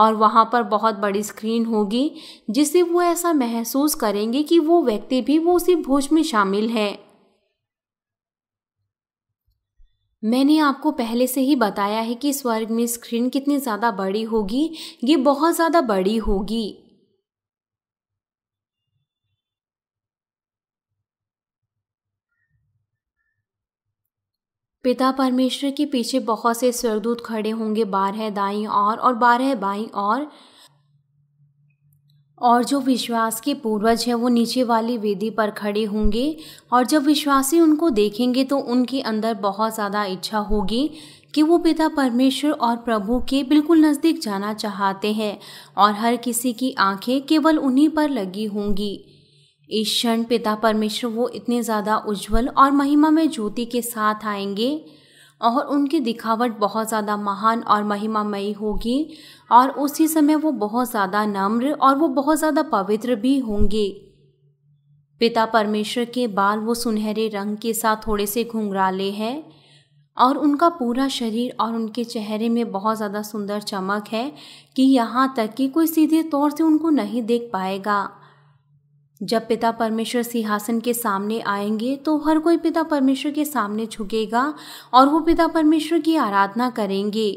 और वहाँ पर बहुत बड़ी स्क्रीन होगी जिससे वो ऐसा महसूस करेंगे कि वो व्यक्ति भी वो उसी भोज में शामिल है मैंने आपको पहले से ही बताया है कि स्वर्ग में स्क्रीन कितनी ज़्यादा बड़ी होगी ये बहुत ज़्यादा बड़ी होगी पिता परमेश्वर के पीछे बहुत से स्वर्गदूत खड़े होंगे बारह दाई और और बारह बाई और और जो विश्वास के पूर्वज हैं वो नीचे वाली वेदी पर खड़े होंगे और जब विश्वासी उनको देखेंगे तो उनके अंदर बहुत ज़्यादा इच्छा होगी कि वो पिता परमेश्वर और प्रभु के बिल्कुल नज़दीक जाना चाहते हैं और हर किसी की आंखें केवल उन्हीं पर लगी होंगी इस क्षण पिता परमेश्वर वो इतने ज़्यादा उज्जवल और महिमा में ज्योति के साथ आएंगे और उनकी दिखावट बहुत ज़्यादा महान और महिमामयी होगी और उसी समय वो बहुत ज़्यादा नम्र और वो बहुत ज़्यादा पवित्र भी होंगे पिता परमेश्वर के बाल वो सुनहरे रंग के साथ थोड़े से घुंघराले हैं और उनका पूरा शरीर और उनके चेहरे में बहुत ज़्यादा सुंदर चमक है कि यहाँ तक कि कोई सीधे तौर से उनको नहीं देख पाएगा जब पिता परमेश्वर सिंहासन के सामने आएंगे तो हर कोई पिता परमेश्वर के सामने झुकेगा और वो पिता परमेश्वर की आराधना करेंगे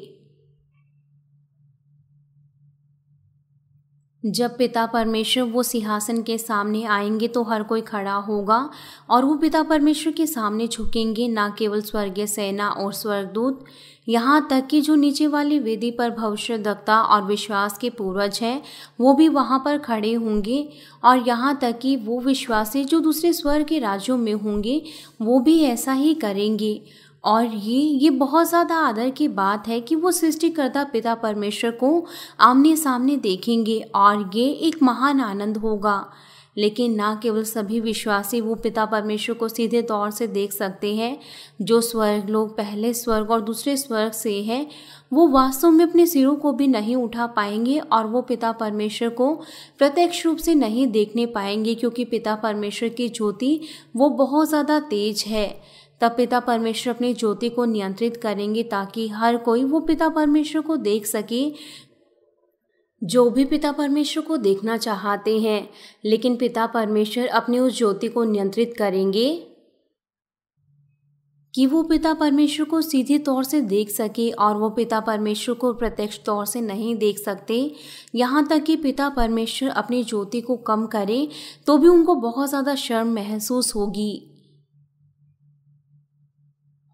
जब पिता परमेश्वर वो सिंहासन के सामने आएंगे तो हर कोई खड़ा होगा और वो पिता परमेश्वर के सामने झुकेंगे ना केवल स्वर्गीय सेना और स्वर्गदूत यहाँ तक कि जो नीचे वाली वेदी पर भविष्य दत्ता और विश्वास के पूर्वज हैं वो भी वहाँ पर खड़े होंगे और यहाँ तक कि वो विश्वासी जो दूसरे स्वर्ग के राज्यों में होंगे वो भी ऐसा ही करेंगे और ये ये बहुत ज़्यादा आदर की बात है कि वो सृष्टिकर्ता पिता परमेश्वर को आमने सामने देखेंगे और ये एक महान आनंद होगा लेकिन ना केवल सभी विश्वासी वो पिता परमेश्वर को सीधे तौर से देख सकते हैं जो स्वर्ग लोग पहले स्वर्ग और दूसरे स्वर्ग से हैं वो वास्तव में अपने सिरों को भी नहीं उठा पाएंगे और वो पिता परमेश्वर को प्रत्यक्ष रूप से नहीं देखने पाएंगे क्योंकि पिता परमेश्वर की ज्योति वो बहुत ज़्यादा तेज है तब पिता परमेश्वर अपनी ज्योति को नियंत्रित करेंगे ताकि हर कोई वो पिता परमेश्वर को देख सके जो भी पिता परमेश्वर को देखना चाहते हैं लेकिन पिता परमेश्वर अपनी उस ज्योति को नियंत्रित करेंगे कि वो पिता परमेश्वर को सीधे तौर से देख सके और वो पिता परमेश्वर को प्रत्यक्ष तौर से नहीं देख सकते यहाँ तक कि पिता परमेश्वर अपनी ज्योति को कम करें तो भी उनको बहुत ज़्यादा शर्म महसूस होगी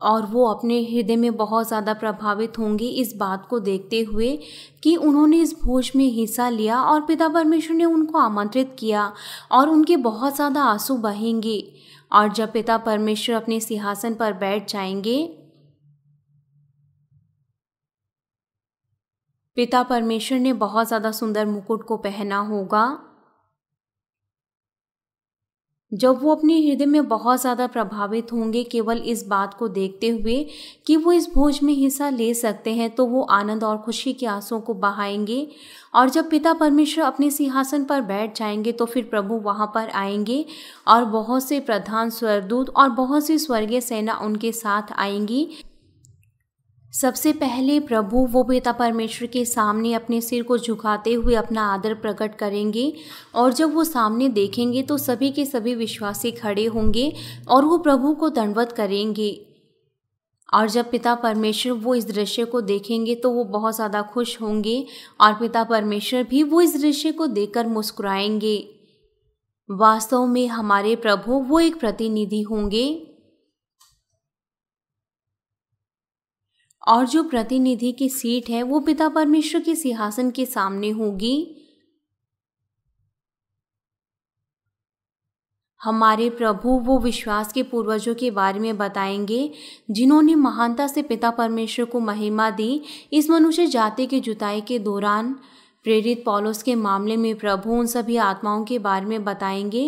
और वो अपने हृदय में बहुत ज़्यादा प्रभावित होंगे इस बात को देखते हुए कि उन्होंने इस भोज में हिस्सा लिया और पिता परमेश्वर ने उनको आमंत्रित किया और उनके बहुत ज़्यादा आंसू बहेंगे और जब पिता परमेश्वर अपने सिंहासन पर बैठ जाएंगे पिता परमेश्वर ने बहुत ज़्यादा सुंदर मुकुट को पहना होगा जब वो अपने हृदय में बहुत ज़्यादा प्रभावित होंगे केवल इस बात को देखते हुए कि वो इस भोज में हिस्सा ले सकते हैं तो वो आनंद और खुशी के आंसुओं को बहाएंगे और जब पिता परमेश्वर अपने सिंहासन पर बैठ जाएंगे तो फिर प्रभु वहाँ पर आएंगे और बहुत से प्रधान स्वर्गदूत और बहुत सी स्वर्गीय सेना उनके साथ आएंगी सबसे पहले प्रभु वो पिता परमेश्वर के सामने अपने सिर को झुकाते हुए अपना आदर प्रकट करेंगे और जब वो सामने देखेंगे तो सभी के सभी विश्वासी खड़े होंगे और वो प्रभु को दंडवत करेंगे और जब पिता परमेश्वर वो इस दृश्य को देखेंगे तो वो बहुत ज़्यादा खुश होंगे और पिता परमेश्वर भी वो इस दृश्य को देखकर मुस्कुराएंगे वास्तव में हमारे प्रभु वो एक प्रतिनिधि होंगे और जो प्रतिनिधि की सीट है वो पिता परमेश्वर के सिंहासन के सामने होगी हमारे प्रभु वो विश्वास के पूर्वजों के बारे में बताएंगे जिन्होंने महानता से पिता परमेश्वर को महिमा दी इस मनुष्य जाति की जुताई के दौरान प्रेरित पॉलोस के मामले में प्रभु उन सभी आत्माओं के बारे में बताएंगे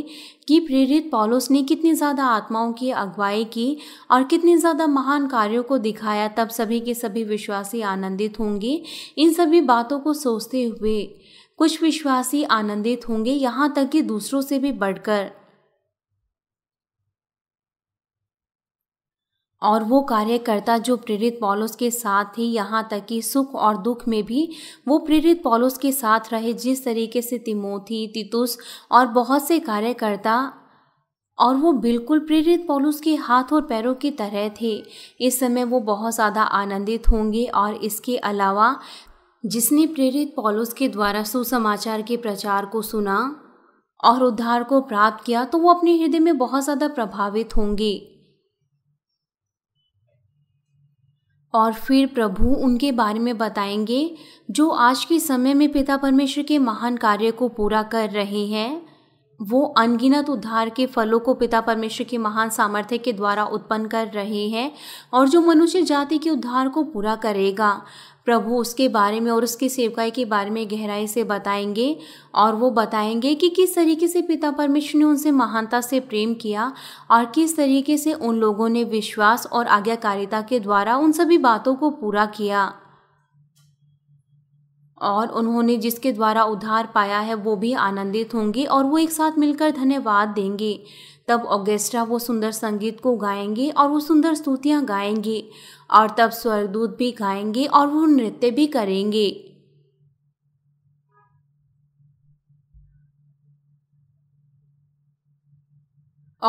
कि प्रेरित पॉलोस ने कितनी ज़्यादा आत्माओं की अगुवाई की और कितने ज़्यादा महान कार्यों को दिखाया तब सभी के सभी विश्वासी आनंदित होंगे इन सभी बातों को सोचते हुए कुछ विश्वासी आनंदित होंगे यहाँ तक कि दूसरों से भी बढ़कर और वो कार्यकर्ता जो प्रेरित पॉलोस के साथ थे यहाँ तक कि सुख और दुख में भी वो प्रेरित पॉलोस के साथ रहे जिस तरीके से तिमोथी तितुस और बहुत से कार्यकर्ता और वो बिल्कुल प्रेरित पॉलुस के हाथ और पैरों की तरह थे इस समय वो बहुत ज़्यादा आनंदित होंगे और इसके अलावा जिसने प्रेरित पॉलुस के द्वारा सुसमाचार के प्रचार को सुना और उद्धार को प्राप्त किया तो वो अपने हृदय में बहुत ज़्यादा प्रभावित होंगे और फिर प्रभु उनके बारे में बताएंगे जो आज के समय में पिता परमेश्वर के महान कार्य को पूरा कर रहे हैं वो अनगिनत उद्धार के फलों को पिता परमेश्वर के महान सामर्थ्य के द्वारा उत्पन्न कर रहे हैं और जो मनुष्य जाति के उद्धार को पूरा करेगा प्रभु उसके बारे में और उसकी सेवकाई के बारे में गहराई से बताएंगे और वो बताएंगे कि किस तरीके से पिता परमेश्वर ने उनसे महानता से प्रेम किया और किस तरीके से उन लोगों ने विश्वास और आज्ञाकारिता के द्वारा उन सभी बातों को पूरा किया और उन्होंने जिसके द्वारा उद्धार पाया है वो भी आनंदित होंगे और वो एक साथ मिलकर धन्यवाद देंगे तब ऑगेस्ट्रा वो सुंदर संगीत को गाएंगे और वो सुंदर स्तुतियाँ गाएंगे और तब स्वर्गदूत भी गाएंगे और वो नृत्य भी करेंगे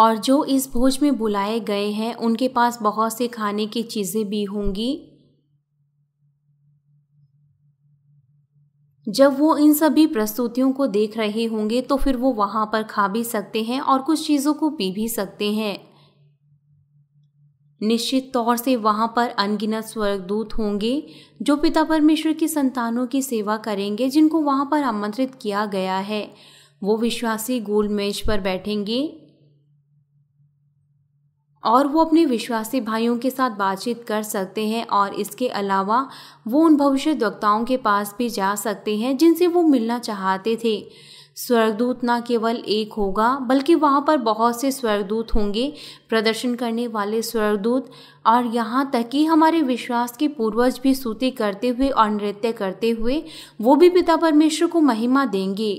और जो इस भोज में बुलाए गए हैं उनके पास बहुत से खाने की चीज़ें भी होंगी जब वो इन सभी प्रस्तुतियों को देख रहे होंगे तो फिर वो वहाँ पर खा भी सकते हैं और कुछ चीज़ों को पी भी सकते हैं निश्चित तौर से वहाँ पर अनगिनत स्वर्गदूत होंगे जो पिता परमेश्वर की संतानों की सेवा करेंगे जिनको वहाँ पर आमंत्रित किया गया है वो विश्वासी गोल मेज पर बैठेंगे और वो अपने विश्वासी भाइयों के साथ बातचीत कर सकते हैं और इसके अलावा वो उन भविष्य वक्ताओं के पास भी जा सकते हैं जिनसे वो मिलना चाहते थे स्वर्गदूत न केवल एक होगा बल्कि वहाँ पर बहुत से स्वर्गदूत होंगे प्रदर्शन करने वाले स्वर्गदूत और यहाँ तक कि हमारे विश्वास के पूर्वज भी सूती करते हुए और नृत्य करते हुए वो भी पिता परमेश्वर को महिमा देंगे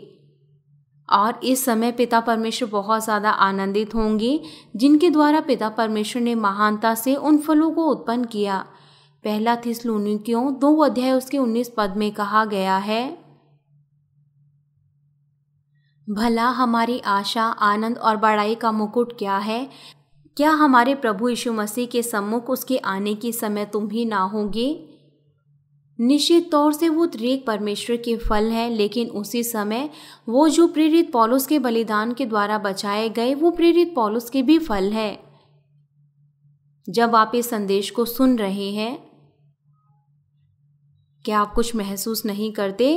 और इस समय पिता परमेश्वर बहुत ज़्यादा आनंदित होंगे जिनके द्वारा पिता परमेश्वर ने महानता से उन फलों को उत्पन्न किया पहला थी क्यों दो अध्याय उसके उन्नीस पद में कहा गया है भला हमारी आशा आनंद और बड़ाई का मुकुट क्या है क्या हमारे प्रभु यीशु मसीह के सम्मुख उसके आने के समय तुम ही ना होंगे निश्चित तौर से वो त्रेक परमेश्वर के फल हैं लेकिन उसी समय वो जो प्रेरित पॉलुस के बलिदान के द्वारा बचाए गए वो प्रेरित पॉलुस के भी फल है जब आप इस संदेश को सुन रहे हैं क्या आप कुछ महसूस नहीं करते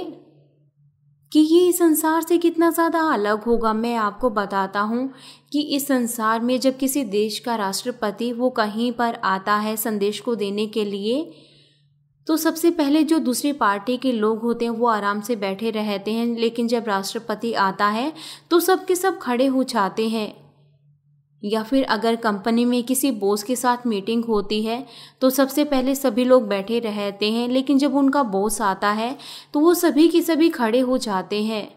कि ये इस संसार से कितना ज़्यादा अलग होगा मैं आपको बताता हूँ कि इस संसार में जब किसी देश का राष्ट्रपति वो कहीं पर आता है संदेश को देने के लिए तो सबसे पहले जो दूसरी पार्टी के लोग होते हैं वो आराम से बैठे रहते हैं लेकिन जब राष्ट्रपति आता है तो सब के सब खड़े हो जाते हैं या फिर अगर कंपनी में किसी बॉस के साथ मीटिंग होती है तो सबसे पहले सभी लोग बैठे रहते हैं लेकिन जब उनका बॉस आता है तो वो सभी के सभी खड़े हो जाते हैं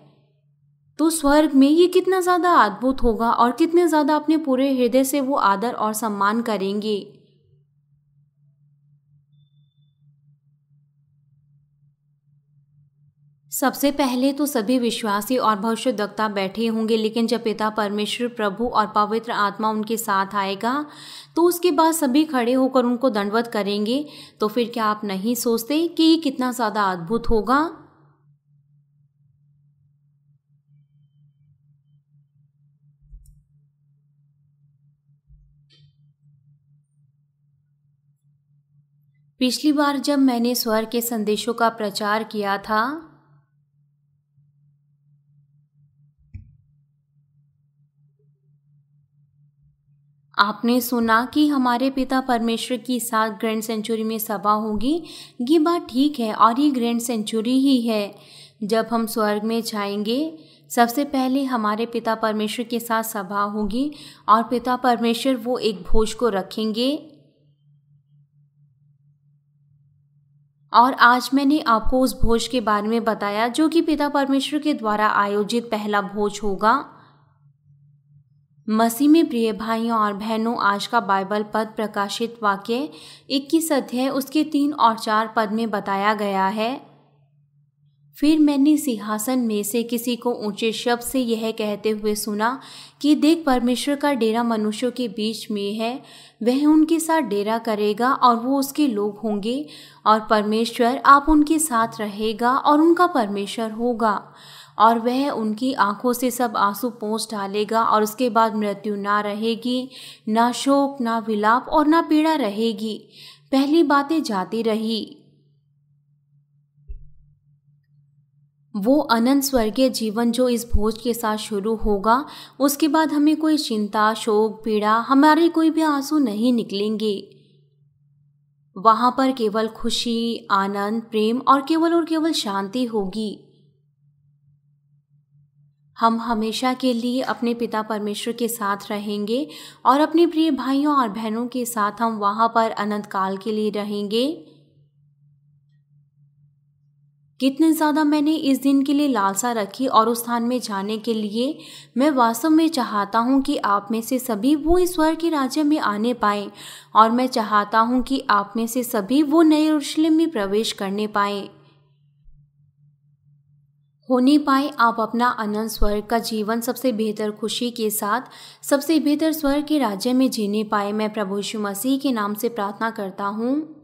तो स्वर्ग में ये कितना ज़्यादा अद्भुत होगा और कितने ज़्यादा अपने पूरे हृदय से वो आदर और सम्मान करेंगे सबसे पहले तो सभी विश्वासी और भविष्यद्वक्ता बैठे होंगे लेकिन जब पिता परमेश्वर प्रभु और पवित्र आत्मा उनके साथ आएगा तो उसके बाद सभी खड़े होकर उनको दंडवत करेंगे तो फिर क्या आप नहीं सोचते कि ये कितना ज़्यादा अद्भुत होगा पिछली बार जब मैंने स्वर के संदेशों का प्रचार किया था आपने सुना कि हमारे पिता परमेश्वर की साथ ग्रैंड सेंचुरी में सभा होगी ये बात ठीक है और ये ग्रैंड सेंचुरी ही है जब हम स्वर्ग में जाएंगे सबसे पहले हमारे पिता परमेश्वर के साथ सभा होगी और पिता परमेश्वर वो एक भोज को रखेंगे और आज मैंने आपको उस भोज के बारे में बताया जो कि पिता परमेश्वर के द्वारा आयोजित पहला भोज होगा मसीह में प्रिय भाइयों और बहनों आज का बाइबल पद प्रकाशित वाक्य इक्कीस अध्याय उसके तीन और चार पद में बताया गया है फिर मैंने सिंहासन में से किसी को ऊंचे शब्द से यह कहते हुए सुना कि देख परमेश्वर का डेरा मनुष्यों के बीच में है वह उनके साथ डेरा करेगा और वो उसके लोग होंगे और परमेश्वर आप उनके साथ रहेगा और उनका परमेश्वर होगा और वह उनकी आंखों से सब आंसू पोंछ डालेगा और उसके बाद मृत्यु ना रहेगी ना शोक ना विलाप और ना पीड़ा रहेगी पहली बातें जाती रही वो अनंत स्वर्गीय जीवन जो इस भोज के साथ शुरू होगा उसके बाद हमें कोई चिंता शोक पीड़ा हमारे कोई भी आंसू नहीं निकलेंगे वहाँ पर केवल खुशी आनंद प्रेम और केवल और केवल शांति होगी हम हमेशा के लिए अपने पिता परमेश्वर के साथ रहेंगे और अपने प्रिय भाइयों और बहनों के साथ हम वहाँ पर अनंत काल के लिए रहेंगे कितने ज़्यादा मैंने इस दिन के लिए लालसा रखी और उस स्थान में जाने के लिए मैं वास्तव में चाहता हूँ कि आप में से सभी वो ईश्वर के राज्य में आने पाए और मैं चाहता हूँ कि आप में से सभी वो नए उर्शलेम में प्रवेश करने पाएँ होने पाए आप अपना अनंत स्वर्ग का जीवन सबसे बेहतर खुशी के साथ सबसे बेहतर स्वर्ग के राज्य में जीने पाए मैं प्रभु यीशु मसीह के नाम से प्रार्थना करता हूँ